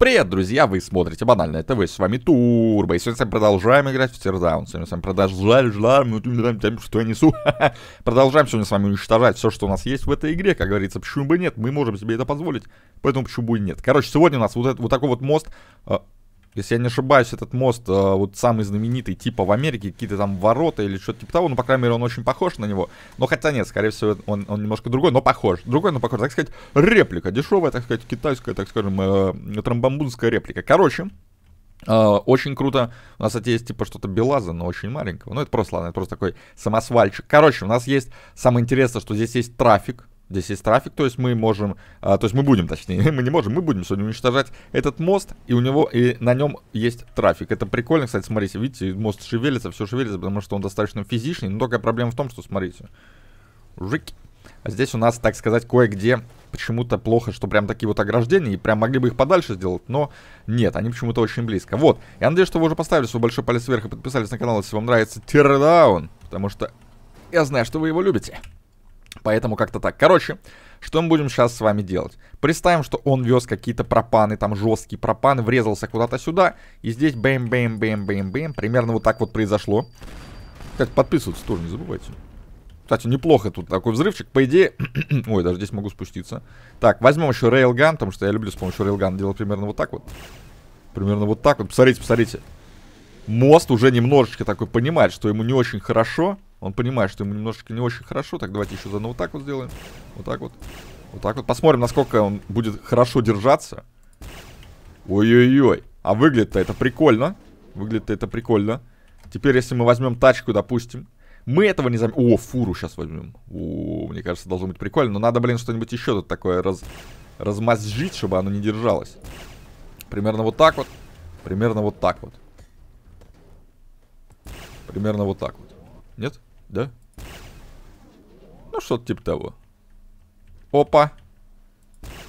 Привет, друзья, вы смотрите банально. Это вы с вами Турбо, и сегодня мы продолжаем играть в Тирдаун, сегодня с вами продолжаем, что я несу, продолжаем сегодня с вами уничтожать все, что у нас есть в этой игре, как говорится, почему бы нет, мы можем себе это позволить, поэтому почему бы и нет. Короче, сегодня у нас вот, этот, вот такой вот мост, э, если я не ошибаюсь, этот мост, э, вот самый знаменитый, типа в Америке, какие-то там ворота или что-то типа того, ну, по крайней мере, он очень похож на него. Но хотя нет, скорее всего, он, он немножко другой, но похож. Другой, но похож, так сказать, реплика, дешевая, так сказать, китайская, так скажем, э, трамбамбунская реплика. Короче, э, очень круто. У нас, кстати, есть типа что-то Белаза, но очень маленького. Ну, это просто, ладно, это просто такой самосвальчик. Короче, у нас есть... Самое интересное, что здесь есть трафик. Здесь есть трафик, то есть мы можем, а, то есть мы будем, точнее, мы не можем, мы будем сегодня уничтожать этот мост, и у него, и на нем есть трафик. Это прикольно, кстати, смотрите, видите, мост шевелится, все шевелится, потому что он достаточно физичный, но только проблема в том, что, смотрите, жик, а здесь у нас, так сказать, кое-где почему-то плохо, что прям такие вот ограждения, и прям могли бы их подальше сделать, но нет, они почему-то очень близко. Вот, я надеюсь, что вы уже поставили свой большой палец вверх и подписались на канал, если вам нравится Тирдаун, потому что я знаю, что вы его любите. Поэтому как-то так. Короче, что мы будем сейчас с вами делать? Представим, что он вез какие-то пропаны, там жесткие пропаны, врезался куда-то сюда, и здесь бэм-бэм-бэм-бэм-бэм. Примерно вот так вот произошло. Кстати, подписываться тоже не забывайте. Кстати, неплохо тут такой взрывчик. По идее... Ой, даже здесь могу спуститься. Так, возьмем еще рейлган, потому что я люблю с помощью рейлгана делать примерно вот так вот. Примерно вот так вот. Посмотрите, посмотрите. Мост уже немножечко такой понимает, что ему не очень хорошо. Хорошо. Он понимает, что ему немножечко не очень хорошо. Так, давайте еще заново вот так вот сделаем. Вот так вот. Вот так вот. Посмотрим, насколько он будет хорошо держаться. Ой-ой-ой. А выглядит-то это прикольно. Выглядит-то это прикольно. Теперь, если мы возьмем тачку, допустим, мы этого не заметим. О, фуру сейчас возьмем. О, мне кажется, должно быть прикольно. Но надо, блин, что-нибудь еще тут такое раз... размазжить, чтобы оно не держалось. Примерно вот так вот. Примерно вот так вот. Примерно вот так вот. Нет? да? Ну, что-то типа того. Опа.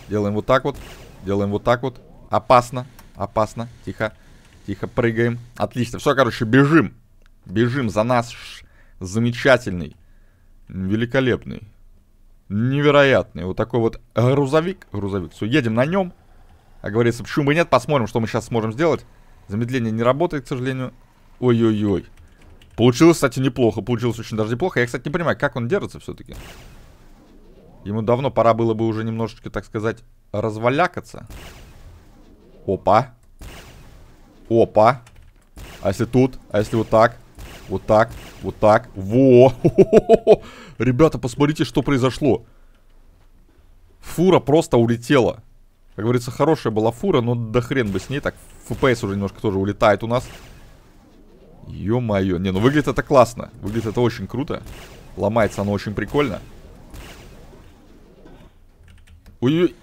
Делаем вот так вот. Делаем вот так вот. Опасно. Опасно. Тихо. Тихо прыгаем. Отлично. Все, короче, бежим. Бежим за нас. Замечательный. Великолепный. Невероятный. Вот такой вот грузовик. Грузовик. Все, едем на нем. А говорится, почему бы нет? Посмотрим, что мы сейчас сможем сделать. Замедление не работает, к сожалению. Ой-ой-ой. Получилось, кстати, неплохо. Получилось очень даже неплохо. Я, кстати, не понимаю, как он держится все-таки. Ему давно пора было бы уже немножечко, так сказать, развалякаться. Опа. Опа. А если тут? А если вот так? Вот так? Вот так? Во! Ребята, посмотрите, что произошло. Фура просто улетела. Как говорится, хорошая была фура, но до хрен бы с ней. Так, FPS уже немножко тоже улетает у нас. Ё-моё. Не, ну выглядит это классно. Выглядит это очень круто. Ломается оно очень прикольно. Ой-ой.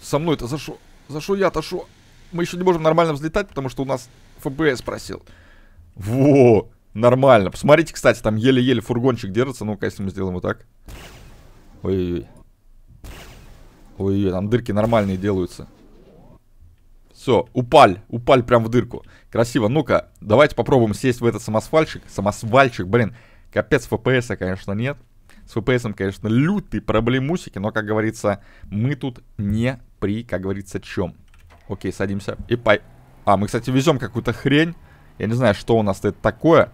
Со мной это за шо? За шо я-то шо? Мы еще не можем нормально взлетать, потому что у нас ФБС просил. Во! Нормально. Посмотрите, кстати, там еле-еле фургончик держится. Ну-ка, если мы сделаем вот так. Ой-ой-ой. Ой-ой, там дырки нормальные делаются. Все, упаль, упаль прям в дырку. Красиво. Ну-ка, давайте попробуем сесть в этот самосвальчик. Самосвальчик, блин. Капец, ФПСа, конечно, нет. С ФПСом, конечно, лютые проблемусики, но, как говорится, мы тут не при, как говорится, чем. Окей, садимся и пай... А, мы, кстати, везем какую-то хрень. Я не знаю, что у нас это такое.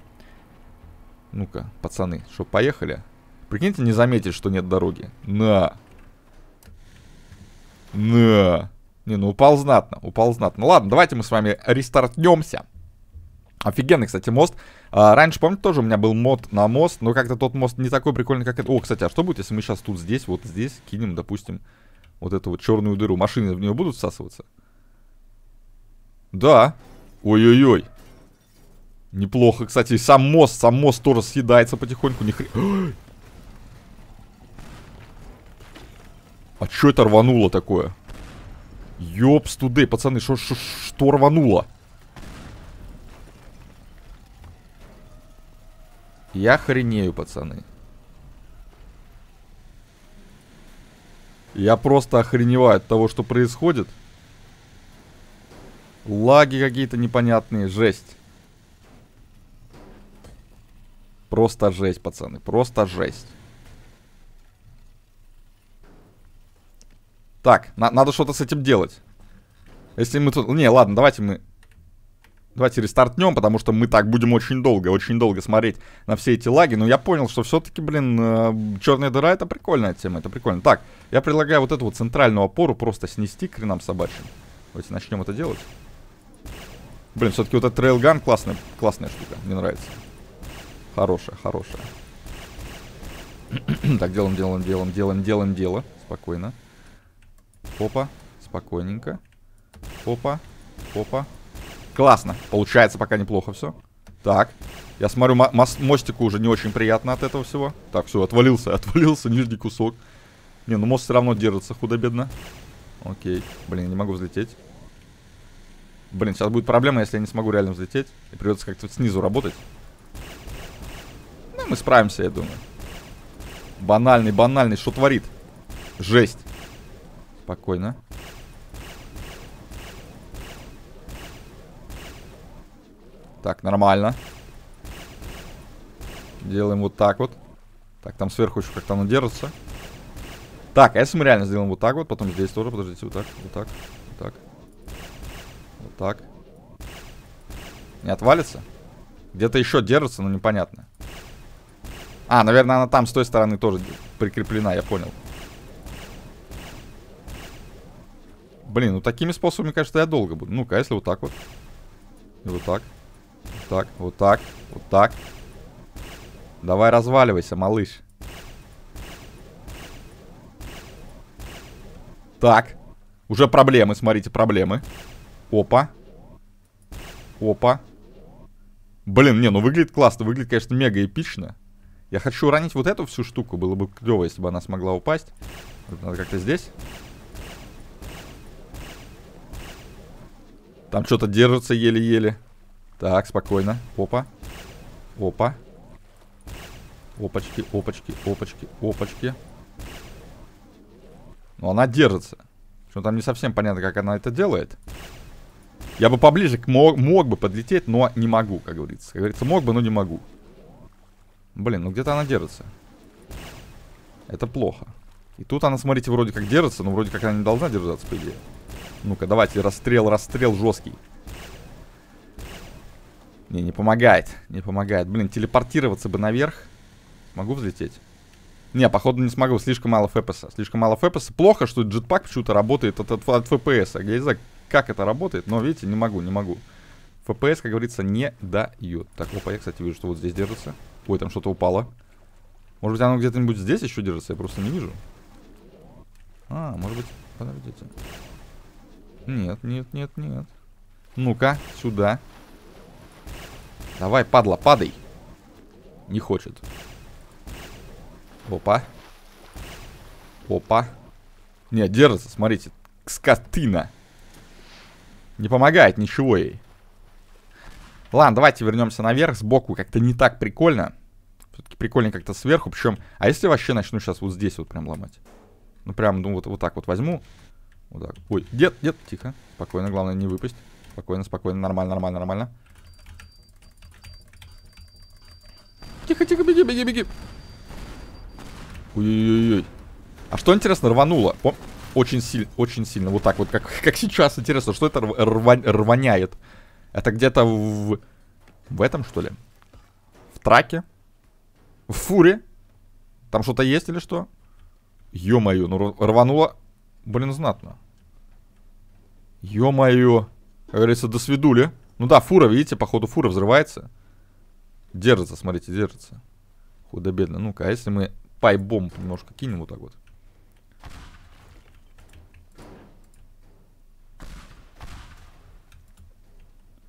Ну-ка, пацаны, что, поехали? Прикиньте, не заметить, что нет дороги. На. На. Не, ну упал знатно, упал знатно. Ну, ладно, давайте мы с вами рестартнемся. Офигенный, кстати, мост. А, раньше, помните, тоже у меня был мод на мост, но как-то тот мост не такой прикольный, как это. О, кстати, а что будет, если мы сейчас тут здесь, вот здесь кинем, допустим, вот эту вот черную дыру? Машины в нее будут всасываться? Да. Ой-ой-ой. Неплохо, кстати, и сам мост, сам мост тоже съедается потихоньку. Ни хрен... А что это рвануло такое? Ёпс туды, пацаны, что рвануло? Я хренею, пацаны. Я просто охреневаю от того, что происходит. Лаги какие-то непонятные, жесть. Просто жесть, пацаны, просто жесть. Так, на надо что-то с этим делать. Если мы тут... Не, ладно, давайте мы... Давайте рестартнем, потому что мы так будем очень долго, очень долго смотреть на все эти лаги. Но я понял, что все-таки, блин, э, черная дыра это прикольная тема, это прикольно. Так, я предлагаю вот эту вот центральную опору просто снести к хренам собачьим. Давайте начнем это делать. Блин, все-таки вот этот трейлган классная, классная штука, мне нравится. Хорошая, хорошая. так, делаем, делаем, делаем, делаем, делаем дело. Спокойно. Опа. Спокойненько. Опа. Опа. Классно. Получается пока неплохо все. Так. Я смотрю, мостику уже не очень приятно от этого всего. Так, все, отвалился, отвалился нижний кусок. Не, ну мост все равно держится худо-бедно. Окей. Блин, не могу взлететь. Блин, сейчас будет проблема, если я не смогу реально взлететь. И придется как-то снизу работать. Ну, мы справимся, я думаю. Банальный, банальный, что творит? Жесть. Спокойно. Так, нормально. Делаем вот так вот. Так, там сверху еще как-то оно держится. Так, а если мы реально сделаем вот так вот, потом здесь тоже, подождите, вот так, вот так, вот так. Вот так. Не отвалится? Где-то еще держится, но непонятно. А, наверное, она там с той стороны тоже прикреплена, я понял. Блин, ну такими способами, кажется, я долго буду. Ну-ка, если вот так вот. И вот так. Вот так, вот так, вот так. Давай разваливайся, малыш. Так. Уже проблемы, смотрите, проблемы. Опа. Опа. Блин, не, ну выглядит классно, выглядит, конечно, мега эпично. Я хочу уронить вот эту всю штуку, было бы клево, если бы она смогла упасть. Надо как-то здесь. Там что-то держится еле-еле. Так, спокойно. Опа. Опа. Опачки, опачки, опачки, опачки. Ну она держится. Что там не совсем понятно, как она это делает. Я бы поближе к мог, мог бы подлететь, но не могу, как говорится. Как говорится, мог бы, но не могу. Блин, ну где-то она держится. Это плохо. И тут она, смотрите, вроде как держится, но вроде как она не должна держаться, по идее. Ну-ка, давайте, расстрел, расстрел жесткий. Не, не помогает, не помогает. Блин, телепортироваться бы наверх. Могу взлететь? Не, походу не смогу, слишком мало фпс. Слишком мало фпс. Плохо, что джетпак почему-то работает от, от, от фпс. Я не знаю, как это работает, но, видите, не могу, не могу. ФПС, как говорится, не дает. Так, опа, я, кстати, вижу, что вот здесь держится. Ой, там что-то упало. Может быть, оно где-то-нибудь здесь еще держится? Я просто не вижу. А, может быть, подождите. Нет, нет, нет, нет. Ну-ка, сюда. Давай, падла, падай. Не хочет. Опа. Опа. Не, держится, смотрите. Скотына. Не помогает ничего ей. Ладно, давайте вернемся наверх. Сбоку как-то не так прикольно. Все-таки прикольно как-то сверху. Причем, а если вообще начну сейчас вот здесь вот прям ломать? Ну, прям, ну, вот, вот так вот возьму. Вот так. Ой, дед, дед, тихо. Спокойно, главное не выпасть. Спокойно, спокойно, нормально, нормально, нормально. Тихо, тихо, беги, беги, беги. Ой-ой-ой. А что, интересно, рвануло? О, очень сильно, очень сильно. Вот так вот, как, как сейчас. Интересно, что это рва рваняет? Это где-то в... В этом, что ли? В траке? В фуре? Там что-то есть или что? Ё-моё, ну рвануло Блин, знатно. Ё-моё. Как говорится, до свидули. Ну да, фура, видите, походу фура взрывается. Держится, смотрите, держится. Худо-бедно. Ну-ка, а если мы пай бомб немножко кинем вот так вот?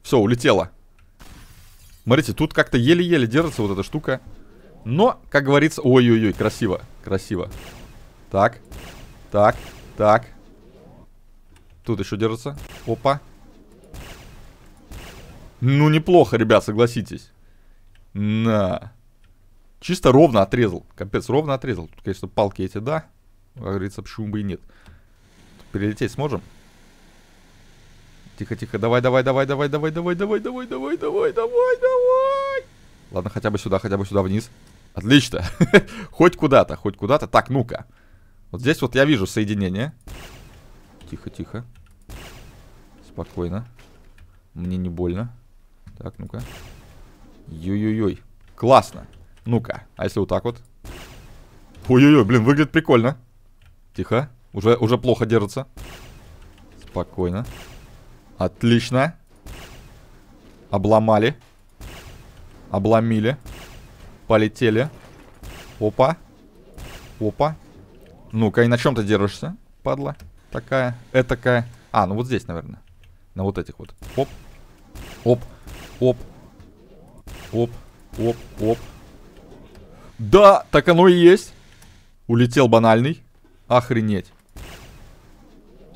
Все, улетело. Смотрите, тут как-то еле-еле держится вот эта штука. Но, как говорится... Ой-ой-ой, красиво, красиво. Так, так, так. Тут еще держится. Опа. Ну, неплохо, ребят, согласитесь. На. Чисто ровно отрезал. Капец, ровно отрезал. Тут, конечно, палки эти, да. Как говорится, почему бы и нет. Перелететь сможем? Тихо, тихо, давай, давай, давай, давай, давай, давай, давай, давай, давай, давай, давай, давай. Ладно, хотя бы сюда, хотя бы сюда вниз. Отлично. хоть куда-то, хоть куда-то. Так, ну-ка. Вот здесь вот я вижу соединение. Тихо, тихо. Спокойно. Мне не больно. Так, ну-ка. Ой-ой-ой. Классно. Ну-ка. А если вот так вот? Ой-ой-ой, блин, выглядит прикольно. Тихо. Уже, уже плохо держится. Спокойно. Отлично. Обломали. Обломили. Полетели. Опа. Опа. Ну-ка, и на чем ты держишься, падла? Такая, этакая. А, ну вот здесь, наверное. На вот этих вот. Оп. Оп. Оп. Оп. Оп. Оп. Да, так оно и есть. Улетел банальный. Охренеть.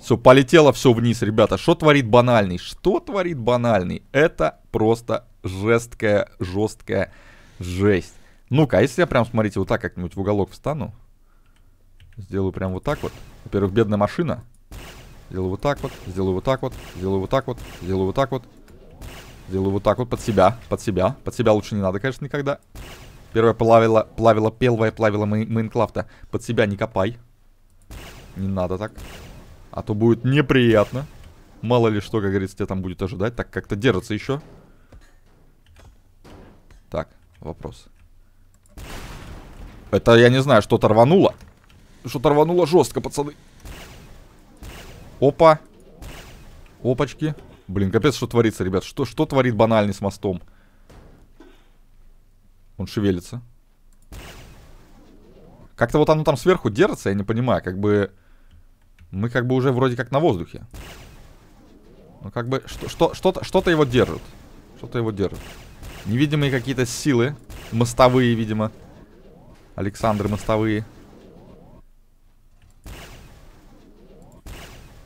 Все, полетело все вниз, ребята. Что творит банальный? Что творит банальный? Это просто жесткая, жесткая жесть. Ну-ка, а если я прям, смотрите, вот так как-нибудь в уголок встану? Сделаю прям вот так вот. Во-первых, бедная машина. Сделаю вот так вот, сделаю вот так вот, сделаю вот так вот, сделаю вот так вот. Сделаю вот так вот под себя, под себя. Под себя лучше не надо, конечно, никогда. Первое плавило, плавило, первое плавило мейнклафта. Под себя не копай. Не надо так. А то будет неприятно. Мало ли что, как говорится, тебя там будет ожидать. Так, как-то держится еще. Так, вопрос. Это, я не знаю, что-то рвануло. Что-то рвануло жестко, пацаны. Опа. Опачки. Блин, капец, что творится, ребят. Что, что творит банальный с мостом? Он шевелится. Как-то вот оно там сверху держится, я не понимаю. Как бы... Мы как бы уже вроде как на воздухе. Ну как бы... Что-то что, что, что, его держит. Что-то его держит. Невидимые какие-то силы. Мостовые, видимо. Александры мостовые. Мостовые.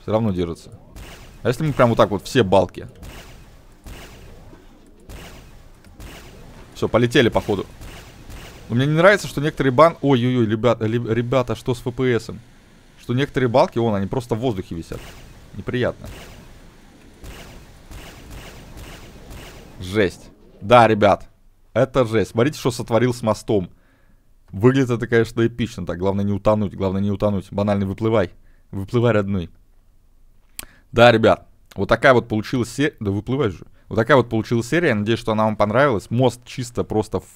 Все равно держится. А если мы прям вот так вот все балки? Все, полетели, походу. Но мне не нравится, что некоторые бан... Ой-ой-ой, ребята, ребята, что с ФПС? Что некоторые балки, вон, они просто в воздухе висят. Неприятно. Жесть. Да, ребят, это жесть. Смотрите, что сотворил с мостом. Выглядит это, конечно, эпично. Так, главное не утонуть, главное не утонуть. Банальный выплывай. Выплывай, родной. Да, ребят, вот такая вот получилась серия. Да выплываешь же. Вот такая вот получилась серия. Я надеюсь, что она вам понравилась. Мост чисто просто в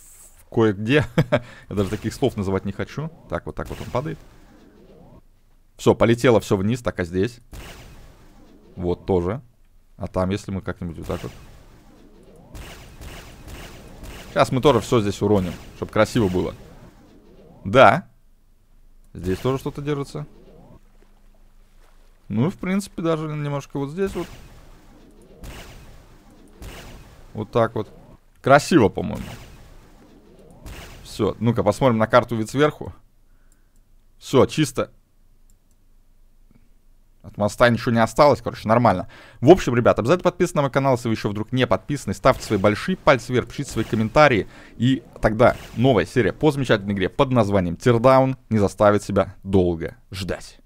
кое-где. Я даже таких слов называть не хочу. Так, вот так вот он падает. Все, полетело все вниз, так, а здесь? Вот, тоже. А там, если мы как-нибудь вот так вот. Сейчас мы тоже все здесь уроним, чтобы красиво было. Да. Здесь тоже что-то держится. Ну и, в принципе, даже немножко вот здесь вот. Вот так вот. Красиво, по-моему. Все, ну-ка, посмотрим на карту вид сверху. Все, чисто. От моста ничего не осталось, короче, нормально. В общем, ребят, обязательно подписывайтесь на мой канал, если вы еще вдруг не подписаны. Ставьте свои большие пальцы вверх, пишите свои комментарии. И тогда новая серия по замечательной игре под названием Тирдаун не заставит себя долго ждать.